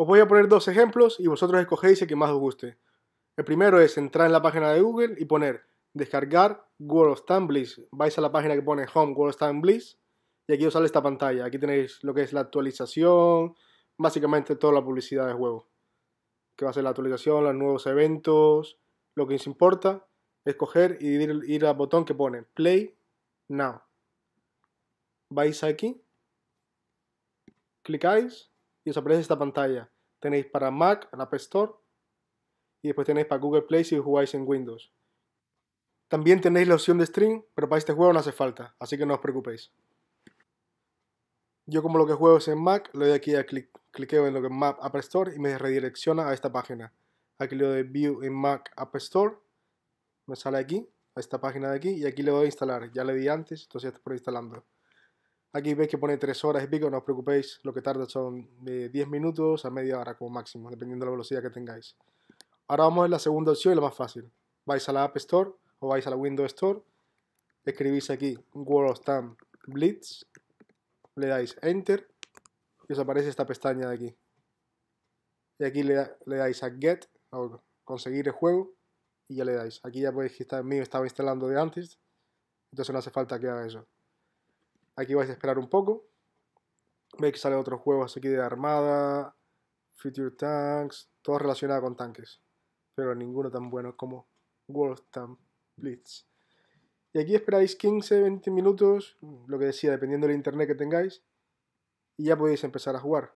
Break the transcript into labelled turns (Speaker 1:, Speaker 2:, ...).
Speaker 1: Os voy a poner dos ejemplos y vosotros escogéis el que más os guste. El primero es entrar en la página de Google y poner descargar World of Time Vais a la página que pone Home World of Time Bliss y aquí os sale esta pantalla. Aquí tenéis lo que es la actualización, básicamente toda la publicidad de juego. Que va a ser la actualización, los nuevos eventos, lo que os importa es coger y ir, ir al botón que pone Play Now. Vais aquí, clicáis os aparece esta pantalla. Tenéis para Mac, App Store, y después tenéis para Google Play si jugáis en Windows. También tenéis la opción de stream, pero para este juego no hace falta, así que no os preocupéis. Yo como lo que juego es en Mac, le doy aquí a clic, en lo que es Map App Store y me redirecciona a esta página. Aquí le doy View en Mac App Store, me sale aquí, a esta página de aquí, y aquí le doy a instalar. Ya le di antes, entonces ya está por instalando. Aquí veis que pone 3 horas y pico, no os preocupéis, lo que tarda son eh, de 10 minutos a media hora como máximo, dependiendo de la velocidad que tengáis. Ahora vamos a la segunda opción y la más fácil. Vais a la App Store o vais a la Windows Store, escribís aquí World Stamp Blitz, le dais Enter y os aparece esta pestaña de aquí. Y aquí le, dais a Get, o conseguir el juego, y ya le dais. Aquí ya podéis que está mío estaba instalando de antes, entonces no hace falta que haga eso. Aquí vais a esperar un poco. Veis que salen otros juegos aquí de Armada, Future Tanks, todo relacionado con tanques. Pero ninguno tan bueno como World Tank Blitz. Y aquí esperáis 15, 20 minutos, lo que decía, dependiendo del internet que tengáis. Y ya podéis empezar a jugar.